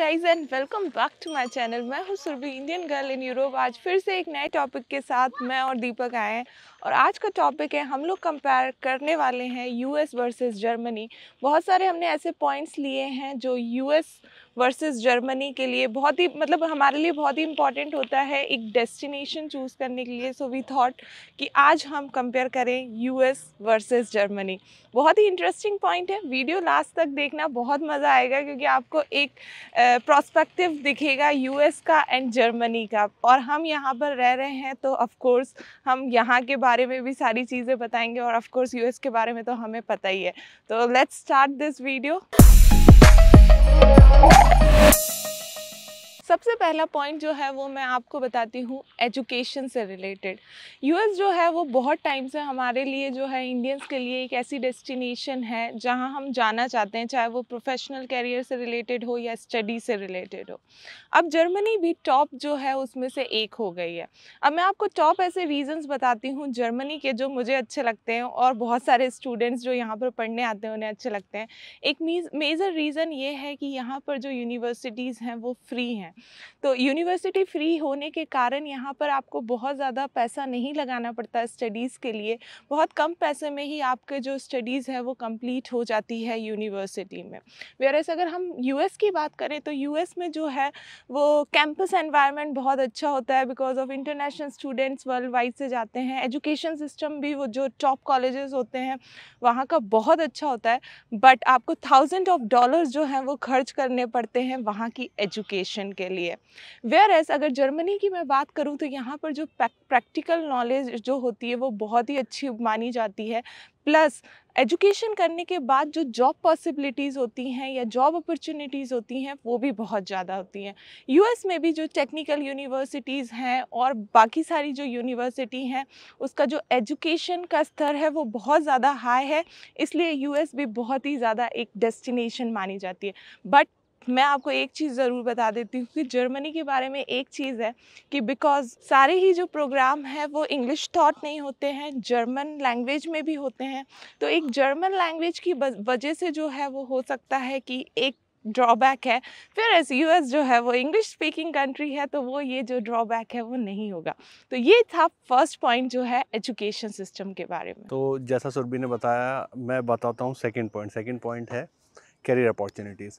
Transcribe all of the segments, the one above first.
guys and welcome back to my channel मैं हूँ Surabhi Indian girl in Europe आज फिर से एक नए टॉपिक के साथ मैं और दीपक आए हैं और आज का टॉपिक है हम लोग कंपेयर करने वाले हैं यूएस वर्सेस जर्मनी बहुत सारे हमने ऐसे पॉइंट्स लिए हैं जो यूएस वर्सेस जर्मनी के लिए बहुत ही मतलब हमारे लिए बहुत ही इंपॉर्टेंट होता है एक डेस्टिनेशन चूज़ करने के लिए सो वी थॉट कि आज हम कंपेयर करें यूएस वर्सेस जर्मनी बहुत ही इंटरेस्टिंग पॉइंट है वीडियो लास्ट तक देखना बहुत मज़ा आएगा क्योंकि आपको एक प्रोस्पेक्टिव दिखेगा यूएस का एंड जर्मनी का और हम यहाँ पर रह रहे हैं तो ऑफ़कोर्स हम यहाँ के बारे बारे में भी सारी चीज़ें बताएंगे और ऑफकोर्स यूएस के बारे में तो हमें पता ही है तो लेट्स स्टार्ट दिस वीडियो सबसे पहला पॉइंट जो है वो मैं आपको बताती हूँ एजुकेशन से रिलेटेड यूएस जो है वो बहुत टाइम से हमारे लिए जो है इंडियंस के लिए एक ऐसी डेस्टिनेशन है जहाँ हम जाना चाहते हैं चाहे वो प्रोफेशनल कैरियर से रिलेटेड हो या स्टडी से रिलेटेड हो अब जर्मनी भी टॉप जो है उसमें से एक हो गई है अब मैं आपको टॉप ऐसे रीज़न्स बताती हूँ जर्मनी के जो मुझे अच्छे लगते हैं और बहुत सारे स्टूडेंट्स जो यहाँ पर पढ़ने आते हैं उन्हें अच्छे लगते हैं एक मेजर रीज़न ये है कि यहाँ पर जो यूनिवर्सिटीज़ हैं वो फ्री हैं तो यूनिवर्सिटी फ्री होने के कारण यहाँ पर आपको बहुत ज़्यादा पैसा नहीं लगाना पड़ता स्टडीज़ के लिए बहुत कम पैसे में ही आपके जो स्टडीज़ है वो कम्प्लीट हो जाती है यूनिवर्सिटी में वेरस अगर हम यू की बात करें तो यू में जो है वो कैंपस एनवायरमेंट बहुत अच्छा होता है because of international students world wide से जाते हैं एजुकेशन सिस्टम भी वो जो टॉप कॉलेजेस होते हैं वहाँ का बहुत अच्छा होता है बट आपको थाउजेंड ऑफ डॉलर्स जो हैं वो खर्च करने पड़ते हैं वहाँ की एजुकेशन के लिए वेयर एज अगर जर्मनी की मैं बात करूँ तो यहाँ पर जो प्रैक्टिकल नॉलेज जो होती है वो बहुत ही अच्छी मानी जाती है प्लस एजुकेशन करने के बाद जो जॉब पॉसिबिलिटीज़ होती हैं या जॉब अपॉर्चुनिटीज़ होती हैं वो भी बहुत ज़्यादा होती हैं यूएस में भी जो टेक्निकल यूनिवर्सिटीज़ हैं और बाकी सारी जो यूनिवर्सिटी हैं उसका जो एजुकेशन का स्तर है वो बहुत ज़्यादा हाई है इसलिए यूएस भी बहुत ही ज़्यादा एक डेस्टिनेशन मानी जाती है बट मैं आपको एक चीज़ ज़रूर बता देती हूँ कि जर्मनी के बारे में एक चीज़ है कि बिकॉज सारे ही जो प्रोग्राम है वो इंग्लिश थाट नहीं होते हैं जर्मन लैंग्वेज में भी होते हैं तो एक जर्मन लैंग्वेज की वजह से जो है वो हो सकता है कि एक ड्रॉबैक है फिर एस यूएस जो है वो इंग्लिश स्पीकिंग कंट्री है तो वो ये जो ड्रॉबैक है वो नहीं होगा तो ये था फर्स्ट पॉइंट जो है एजुकेशन सिस्टम के बारे में तो जैसा सुरभि ने बताया मैं बताता हूँ सेकेंड पॉइंट सेकेंड पॉइंट है करियर अपॉर्चुनिटीज़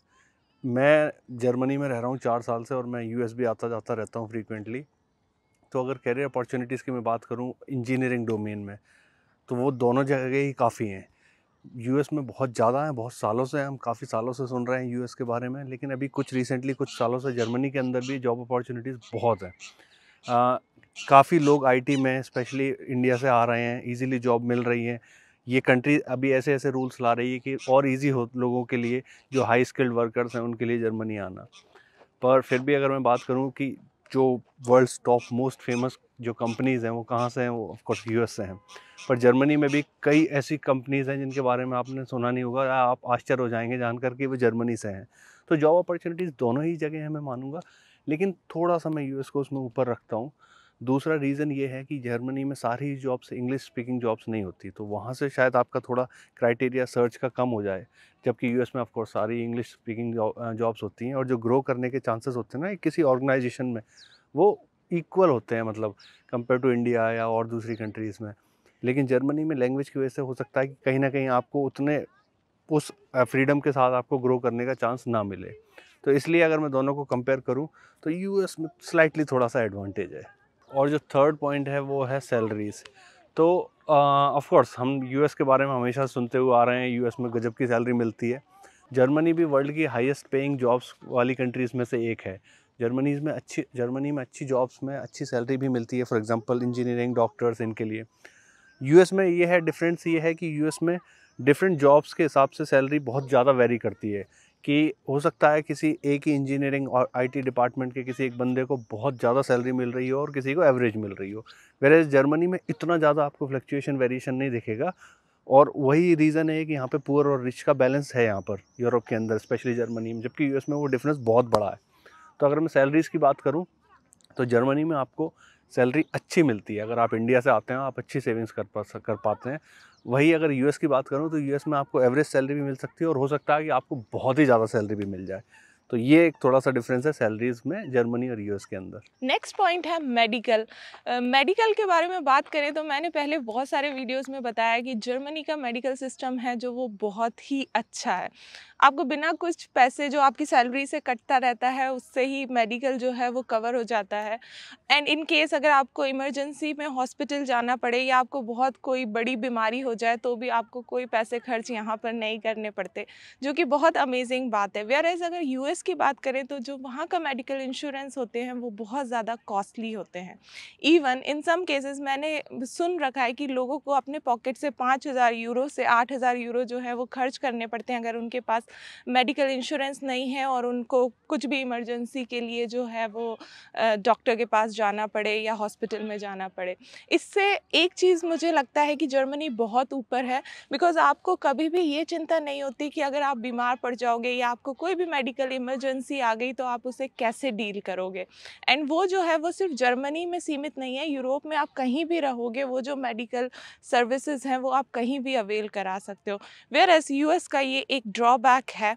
मैं जर्मनी में रह रहा हूँ चार साल से और मैं यूएस भी आता जाता रहता हूँ फ्रीक्वेंटली तो अगर कैरियर अपॉर्चुनिटीज़ की मैं बात करूँ इंजीनियरिंग डोमेन में तो वो दोनों जगह ही काफ़ी हैं यू में बहुत ज़्यादा हैं बहुत सालों से हम काफ़ी सालों से सुन रहे हैं यू के बारे में लेकिन अभी कुछ रिसेंटली कुछ सालों से जर्मनी के अंदर भी जॉब अपॉर्चुनिटीज़ बहुत हैं काफ़ी लोग आईटी में स्पेशली इंडिया से आ रहे हैं इजीली जॉब मिल रही हैं ये कंट्री अभी ऐसे ऐसे रूल्स ला रही है कि और इजी हो लोगों के लिए जो हाई स्किल्ड वर्कर्स हैं उनके लिए जर्मनी आना पर फिर भी अगर मैं बात करूँ कि जो वर्ल्ड्स टॉप मोस्ट फेमस जो कंपनीज़ हैं वो कहाँ से हैं वो ऑफकोर्स यू से हैं पर जर्मनी में भी कई ऐसी कंपनीज़ हैं जिनके बारे में आपने सुना नहीं होगा आप आश्चर्य हो जाएंगे जानकर कि वो जर्मनी से हैं तो जॉब अपॉर्चुनिटीज़ दोनों ही जगह हैं मैं मानूंगा लेकिन थोड़ा सा मैं यूएस को उसमें ऊपर रखता हूँ दूसरा रीज़न ये है कि जर्मनी में सारी जॉब्स इंग्लिश स्पीकिंग जॉब्स नहीं होती तो वहाँ से शायद आपका थोड़ा क्राइटेरिया सर्च का कम हो जाए जबकि यू में ऑफकोर्स सारी इंग्लिश स्पीकिंग जॉब्स होती हैं और जो ग्रो करने के चांसेस होते हैं ना किसी ऑर्गेनाइजेशन में वो इक्वल होते हैं मतलब कंपेयर टू इंडिया या और दूसरी कंट्रीज़ में लेकिन जर्मनी में लैंग्वेज की वजह से हो सकता है कि कहीं ना कहीं आपको उतने उस फ्रीडम के साथ आपको ग्रो करने का चांस ना मिले तो इसलिए अगर मैं दोनों को कंपेयर करूं तो यूएस में स्लाइटली थोड़ा सा एडवांटेज है और जो थर्ड पॉइंट है वो है सैलरीज तो ऑफ कोर्स हम यूएस के बारे में हमेशा सुनते हुए आ रहे हैं यूएस में गजब की सैलरी मिलती है जर्मनी भी वर्ल्ड की हाईएस्ट पेइंग जॉब्स वाली कंट्रीज़ में से एक है जर्मनीज में अच्छी जर्मनी में अच्छी जॉब्स में अच्छी सैलरी भी मिलती है फॉर एग्जांपल इंजीनियरिंग डॉक्टर्स इनके लिए यू में ये है डिफरेंस ये है कि यू में डिफरेंट जॉब्स के हिसाब से सैलरी बहुत ज़्यादा वेरी करती है कि हो सकता है किसी एक ही इंजीनियरिंग और आईटी डिपार्टमेंट के किसी एक बंदे को बहुत ज़्यादा सैलरी मिल रही हो और किसी को एवरेज मिल रही हो वेरेज जर्मनी में इतना ज़्यादा आपको फ्लक्चुएशन वेरिएशन नहीं दिखेगा और वही रीज़न है कि यहाँ पे पुअर और रिच का बैलेंस है यहाँ पर यूरोप के अंदर स्पेशली जर्मनी में जबकि यूएस में वो डिफरेंस बहुत बड़ा है तो अगर मैं सैलरीज़ की बात करूँ तो जर्मनी में आपको सैलरी अच्छी मिलती है अगर आप इंडिया से आते हैं आप अच्छी सेविंग्स कर पा कर पाते हैं वही अगर यूएस की बात करूँ तो यूएस में आपको एवरेज सैलरी भी मिल सकती है और हो सकता है कि आपको बहुत ही ज़्यादा सैलरी भी मिल जाए तो ये एक थोड़ा सा डिफरेंस है सैलरीज में जर्मनी और यूएस के अंदर नेक्स्ट पॉइंट है मेडिकल मेडिकल uh, के बारे में बात करें तो मैंने पहले बहुत सारे वीडियोस में बताया कि जर्मनी का मेडिकल सिस्टम है जो वो बहुत ही अच्छा है आपको बिना कुछ पैसे जो आपकी सैलरी से कटता रहता है उससे ही मेडिकल जो है वो कवर हो जाता है एंड इन केस अगर आपको इमरजेंसी में हॉस्पिटल जाना पड़े या आपको बहुत कोई बड़ी बीमारी हो जाए तो भी आपको कोई पैसे खर्च यहाँ पर नहीं करने पड़ते जो कि बहुत अमेजिंग बात है वेयर एज अगर यूएस की बात करें तो जो वहाँ का मेडिकल इंश्योरेंस होते हैं वो बहुत ज़्यादा कॉस्टली होते हैं इवन इन सम केसेस मैंने सुन रखा है कि लोगों को अपने पॉकेट से पाँच हज़ार यूरो से आठ हज़ार यूरो जो है वो खर्च करने पड़ते हैं अगर उनके पास मेडिकल इंश्योरेंस नहीं है और उनको कुछ भी इमरजेंसी के लिए जो है वो डॉक्टर के पास जाना पड़े या हॉस्पिटल में जाना पड़े इससे एक चीज़ मुझे लगता है कि जर्मनी बहुत ऊपर है बिकॉज़ आपको कभी भी ये चिंता नहीं होती कि अगर आप बीमार पड़ जाओगे या आपको कोई भी मेडिकल इमर इमरजेंसी आ गई तो आप उसे कैसे डील करोगे एंड वो जो है वो सिर्फ जर्मनी में सीमित नहीं है यूरोप में आप कहीं भी रहोगे वो जो मेडिकल सर्विसेज हैं वो आप कहीं भी अवेल करा सकते हो वेयर एस यू का ये एक ड्रॉबैक है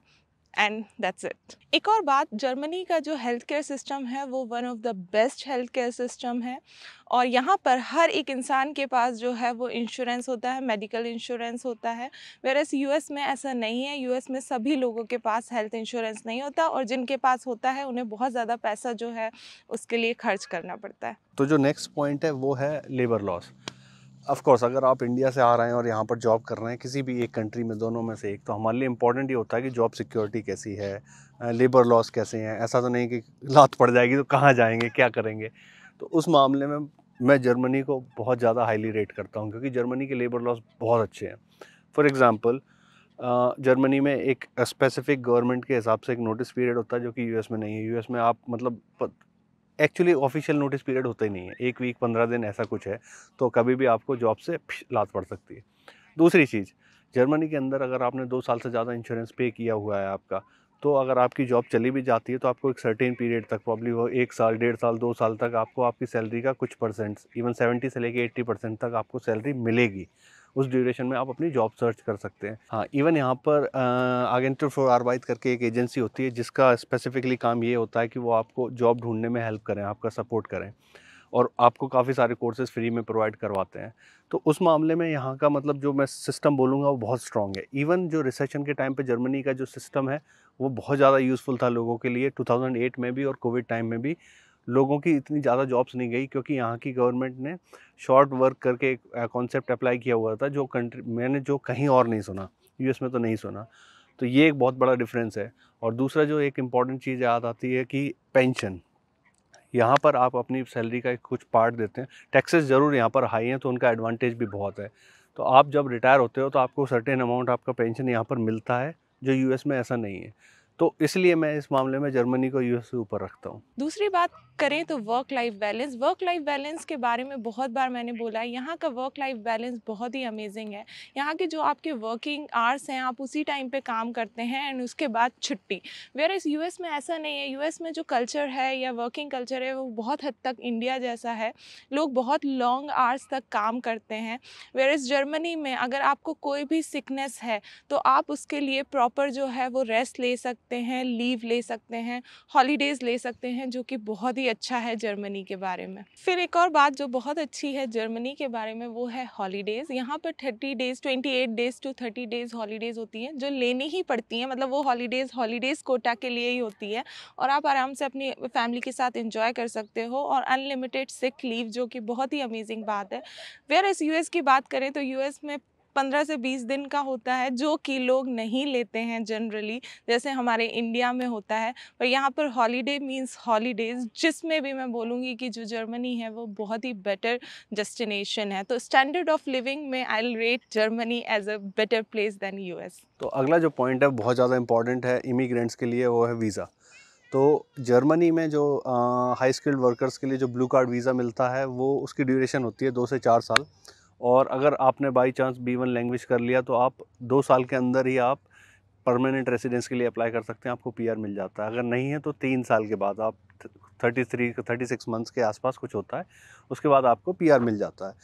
एंड दैट्स इट एक और बात जर्मनी का जो हेल्थ केयर सिस्टम है वो one of the best health care system है और यहाँ पर हर एक इंसान के पास जो है वो इंश्योरेंस होता है मेडिकल इंश्योरेंस होता है वेरस यू में ऐसा नहीं है यू में सभी लोगों के पास हेल्थ इंश्योरेंस नहीं होता और जिनके पास होता है उन्हें बहुत ज़्यादा पैसा जो है उसके लिए खर्च करना पड़ता है तो जो नेक्स्ट पॉइंट है वो है लेबर लॉस अफकोर्स अगर आप इंडिया से आ रहे हैं और यहाँ पर जॉब कर रहे हैं किसी भी एक कंट्री में दोनों में से एक तो हमारे लिए इंपॉर्टेंट ये होता है कि जॉब सिक्योरिटी कैसी है लेबर लॉस कैसे हैं ऐसा तो नहीं कि लात पड़ जाएगी तो कहाँ जाएंगे क्या करेंगे तो उस मामले में मैं जर्मनी को बहुत ज़्यादा हाईली रेट करता हूँ क्योंकि जर्मनी के लेबर लॉस बहुत अच्छे हैं फॉर एग्ज़ाम्पल जर्मनी में एक स्पेसिफिक गवर्नमेंट के हिसाब से एक नोटिस पीरियड होता है जो कि यूएस में नहीं है यूएस में आप मतलब एक्चुअली ऑफिशियल नोटिस पीरियड होता ही नहीं है एक वीक पंद्रह दिन ऐसा कुछ है तो कभी भी आपको जॉब से लात पड़ सकती है दूसरी चीज़ जर्मनी के अंदर अगर आपने दो साल से ज़्यादा इंश्योरेंस पे किया हुआ है आपका तो अगर आपकी जॉब चली भी जाती है तो आपको एक सर्टेन पीरियड तक प्रॉब्ली हो एक साल डेढ़ साल दो साल तक आपको आपकी सैलरी का कुछ परसेंट इवन सेवेंटी से लेकर एट्टी परसेंट तक आपको सैलरी मिलेगी उस ड्यूरेशन में आप अपनी जॉब सर्च कर सकते हैं हाँ इवन यहाँ पर आगेंटर फॉर आरबाइट करके एक एजेंसी होती है जिसका स्पेसिफिकली काम ये होता है कि वो आपको जॉब ढूंढने में हेल्प करें आपका सपोर्ट करें और आपको काफ़ी सारे कोर्सेज़ फ्री में प्रोवाइड करवाते हैं तो उस मामले में यहाँ का मतलब जो मैं सिस्टम बोलूँगा वो बहुत स्ट्रॉन्ग है इवन जो रिसेशन के टाइम पे जर्मनी का जो सिस्टम है वो बहुत ज़्यादा यूज़फुल था लोगों के लिए 2008 में भी और कोविड टाइम में भी लोगों की इतनी ज़्यादा जॉब्स नहीं गई क्योंकि यहाँ की गवर्नमेंट ने शॉर्ट वर्क करके एक कॉन्सेप्ट अप्लाई किया हुआ था जो कंट्री मैंने जो कहीं और नहीं सुना यू में तो नहीं सुना तो ये एक बहुत बड़ा डिफरेंस है और दूसरा जो एक इम्पॉर्टेंट चीज़ याद आती है कि पेंशन यहाँ पर आप अपनी सैलरी का कुछ पार्ट देते हैं टैक्सेस ज़रूर यहाँ पर हाई हैं तो उनका एडवांटेज भी बहुत है तो आप जब रिटायर होते हो तो आपको सर्टेन अमाउंट आपका पेंशन यहाँ पर मिलता है जो यूएस में ऐसा नहीं है तो इसलिए मैं इस मामले में जर्मनी को यूएस से ऊपर रखता हूँ दूसरी बात करें तो work life balance work life balance के बारे में बहुत बार मैंने बोला है यहाँ का वर्क लाइफ बैलेंस बहुत ही अमेजिंग है यहाँ के जो आपके वर्किंग आवर्स हैं आप उसी टाइम पे काम करते हैं एंड उसके बाद छुट्टी वेयर इस यू में ऐसा नहीं है यू में जो कल्चर है या वर्किंग कल्चर है वो बहुत हद तक इंडिया जैसा है लोग बहुत लॉन्ग आवर्स तक काम करते हैं वेयर इस जर्मनी में अगर आपको कोई भी सिकनेस है तो आप उसके लिए प्रॉपर जो है वो रेस्ट ले सकते सकते हैं लीव ले सकते हैं हॉलीडेज़ ले सकते हैं जो कि बहुत ही अच्छा है जर्मनी के बारे में फिर एक और बात जो बहुत अच्छी है जर्मनी के बारे में वो है हॉलीडेज़ यहाँ पर thirty days twenty eight days to thirty days holidays होती हैं जो लेनी ही पड़ती हैं मतलब वो हॉलीडेज़ हॉलीडेज़ कोटा के लिए ही होती है और आप आराम से अपनी फैमिली के साथ इंजॉय कर सकते हो और अनलिमिटेड सिक लीव जो कि बहुत ही अमेजिंग बात है वेयर एस यू की बात करें तो यू में पंद्रह से बीस दिन का होता है जो कि लोग नहीं लेते हैं जनरली जैसे हमारे इंडिया में होता है पर यहाँ पर हॉलीडे मीन्स हॉलीडेज़ जिसमें भी मैं बोलूँगी कि जो जर्मनी है वो बहुत ही बेटर डेस्टिनेशन है तो स्टैंडर्ड ऑफ लिविंग में I rate Germany as a better place than you तो अगला जो पॉइंट है बहुत ज़्यादा इंपॉर्टेंट है इमिग्रेंट्स के लिए वो है वीज़ा तो जर्मनी में जो हाई स्किल्ड वर्कर्स के लिए जो ब्लू कार्ड वीज़ा मिलता है वो उसकी ड्यूरेशन होती है दो से चार साल और अगर आपने by chance B one language कर लिया तो आप दो साल के अंदर ही आप परमानेंट रेसिडेंस के लिए अप्लाई कर सकते हैं आपको पीआर मिल जाता है अगर नहीं है तो तीन साल के बाद आप thirty three thirty six months के आसपास कुछ होता है उसके बाद आपको पीआर मिल जाता है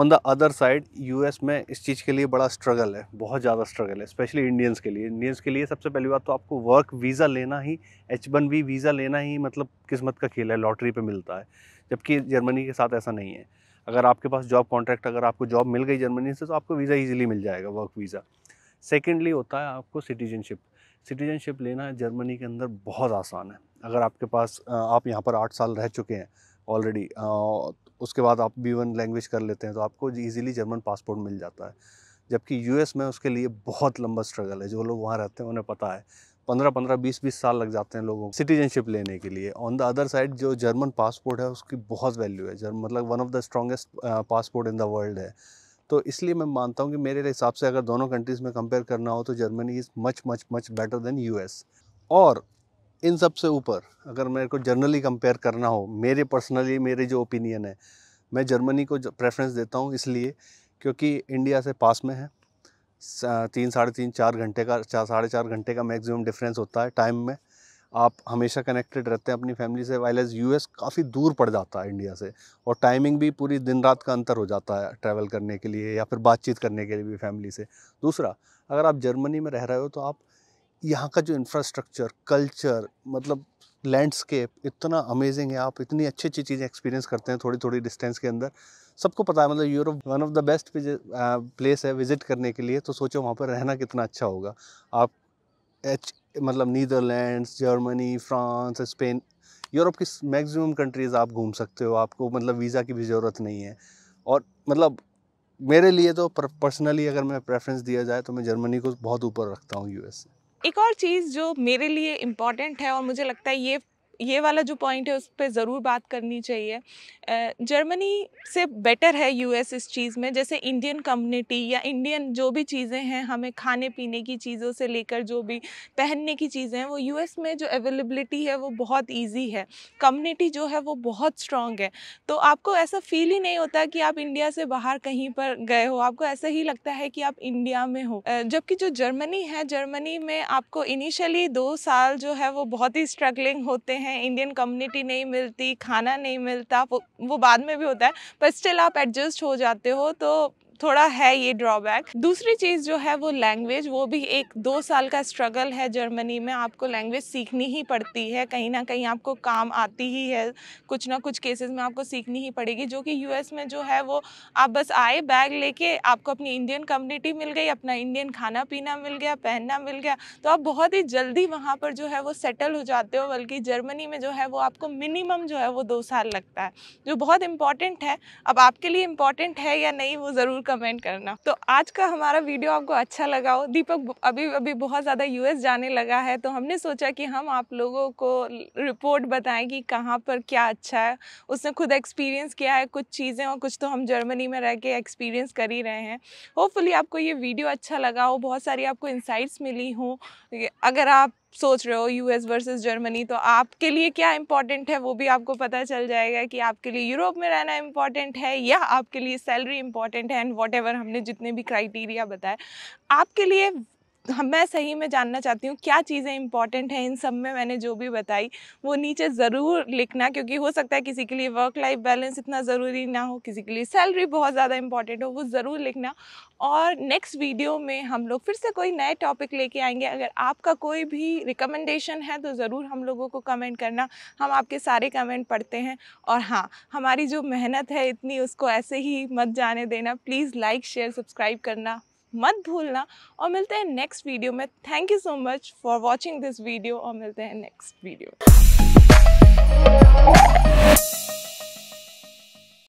on the other side you में इस चीज़ के लिए बड़ा स्ट्रगल है बहुत ज़्यादा स्ट्रगल है स्पेशली इंडियंस के लिए इंडियंस के लिए सबसे पहली बात तो आपको वर्क वीज़ा लेना ही एच वन वी वीज़ा लेना ही मतलब किस्मत का खेल है लॉटरी पे मिलता है जबकि जर्मनी के साथ ऐसा नहीं है अगर आपके पास जॉब कॉन्ट्रैक्ट अगर आपको जॉब मिल गई जर्मनी से तो आपको वीज़ा ईजिली मिल जाएगा वर्क वीज़ा सेकेंडली होता है आपको सिटीजनशिप सिटीजनशिप लेना जर्मनी के अंदर बहुत आसान है अगर आपके पास आप यहाँ पर आठ साल रह चुके हैं ऑलरेडी उसके बाद आप बी वन लैंग्वेज कर लेते हैं तो आपको ईजिली जर्मन पासपोर्ट मिल जाता है जबकि यूएस में उसके लिए बहुत लंबा स्ट्रगल है जो लोग वहाँ रहते हैं उन्हें पता है पंद्रह पंद्रह बीस बीस साल लग जाते हैं लोगों को सिटीजनशिप लेने के लिए ऑन द अदर साइड जो जर्मन पासपोर्ट है उसकी बहुत वैल्यू है जर्मन मतलब one of the strongest passport in the world है तो इसलिए मैं मानता हूँ कि मेरे हिसाब से अगर दोनों कंट्रीज़ में कंपेयर करना हो तो Germany is much much much better than you और इन सब से ऊपर अगर मेरे को जर्नली कंपेयर करना हो मेरे पर्सनली मेरे जो ओपिनियन है मैं जर्मनी को प्रेफरेंस देता हूँ इसलिए क्योंकि इंडिया से पास में है तीन साढ़े तीन चार घंटे का चार साढ़े चार घंटे का मैक्सिमम डिफरेंस होता है टाइम में आप हमेशा कनेक्टेड रहते हैं अपनी फैमिली से वाइल एज़ यू काफ़ी दूर पड़ जाता है इंडिया से और टाइमिंग भी पूरी दिन रात का अंतर हो जाता है ट्रैवल करने के लिए या फिर बातचीत करने के लिए भी फैमिली से दूसरा अगर आप जर्मनी में रह रहे हो तो आप यहाँ का जो इंफ्रास्ट्रक्चर कल्चर मतलब लैंडस्केप इतना अमेजिंग है आप इतनी अच्छी अच्छी चीज़ें एक्सपीरियंस करते हैं थोड़ी थोड़ी डिस्टेंस के अंदर सबको पता है मतलब Europe one of the best place है विजिट करने के लिए तो सोचो वहाँ पर रहना कितना अच्छा होगा आप एच मतलब Netherlands Germany France Spain Europe की मैक्सिमम कंट्रीज़ आप घूम सकते हो आपको मतलब वीज़ा की भी ज़रूरत नहीं है और मतलब मेरे लिए तो पर्सनली अगर मैं प्रेफरेंस दिया जाए तो मैं जर्मनी को बहुत ऊपर रखता हूँ यूएस से एक और चीज़ जो मेरे लिए इम्पॉर्टेंट है और मुझे लगता है ये ये वाला जो पॉइंट है उस पर ज़रूर बात करनी चाहिए जर्मनी से बेटर है यूएस इस चीज़ में जैसे इंडियन कम्युनिटी या इंडियन जो भी चीज़ें हैं हमें खाने पीने की चीज़ों से लेकर जो भी पहनने की चीज़ें हैं वो यूएस में जो अवेलेबिलिटी है वो बहुत ईजी है कम्युनिटी जो है वो बहुत स्ट्रॉन्ग है तो आपको ऐसा फील ही नहीं होता कि आप इंडिया से बाहर कहीं पर गए हो आपको ऐसा ही लगता है कि आप इंडिया में हो जबकि जो जर्मनी है जर्मनी में आपको इनिशियली दो साल जो है वो बहुत ही स्ट्रगलिंग होते हैं हैं इंडियन कम्युनिटी नहीं मिलती खाना नहीं मिलता वो, वो बाद में भी होता है पर स्टिल आप एडजस्ट हो जाते हो तो थोड़ा है ये ड्रॉबैक दूसरी चीज़ जो है वो लैंग्वेज वो भी एक दो साल का स्ट्रगल है जर्मनी में आपको लैंग्वेज सीखनी ही पड़ती है कहीं ना कहीं आपको काम आती ही है कुछ ना कुछ केसेस में आपको सीखनी ही पड़ेगी जो कि यूएस में जो है वो आप बस आए बैग लेके आपको अपनी इंडियन कम्युनिटी मिल गई अपना इंडियन खाना पीना मिल गया पहनना मिल गया तो आप बहुत ही जल्दी वहाँ पर जो है वो सेटल हो जाते हो बल्कि जर्मनी में जो है वो आपको मिनिमम जो है वो दो साल लगता है जो बहुत इंपॉर्टेंट है अब आपके लिए इम्पॉर्टेंट है या नहीं वो ज़रूर कमेंट करना तो आज का हमारा वीडियो आपको अच्छा लगा हो दीपक अभी अभी बहुत ज़्यादा यूएस जाने लगा है तो हमने सोचा कि हम आप लोगों को रिपोर्ट बताएं कि कहाँ पर क्या अच्छा है उसने खुद एक्सपीरियंस किया है कुछ चीज़ें और कुछ तो हम जर्मनी में रह के एक्सपीरियंस कर ही रहे हैं होपफुली आपको ये वीडियो अच्छा लगा हो बहुत सारी आपको इंसाइट्स मिली हों अगर आप सोच रहे हो यूएस वर्सेस जर्मनी तो आपके लिए क्या इम्पोर्टेंट है वो भी आपको पता चल जाएगा कि आपके लिए यूरोप में रहना इम्पॉर्टेंट है या आपके लिए सैलरी इम्पॉर्टेंट है एंड वॉट हमने जितने भी क्राइटेरिया बताए आपके लिए हाँ, मैं सही में जानना चाहती हूँ क्या चीज़ें इंपॉर्टेंट हैं इन सब में मैंने जो भी बताई वो नीचे ज़रूर लिखना क्योंकि हो सकता है किसी के लिए वर्क लाइफ बैलेंस इतना ज़रूरी ना हो किसी के लिए सैलरी बहुत ज़्यादा इंपॉर्टेंट हो वो ज़रूर लिखना और नेक्स्ट वीडियो में हम लोग फिर से कोई नए टॉपिक लेके आएंगे अगर आपका कोई भी रिकमेंडेशन है तो ज़रूर हम लोगों को कमेंट करना हम आपके सारे कमेंट पढ़ते हैं और हाँ हमारी जो मेहनत है इतनी उसको ऐसे ही मत जाने देना प्लीज़ लाइक शेयर सब्सक्राइब करना मत भूलना और मिलते हैं नेक्स्ट वीडियो में thank you so much for watching this video और मिलते हैं नेक्स्ट वीडियो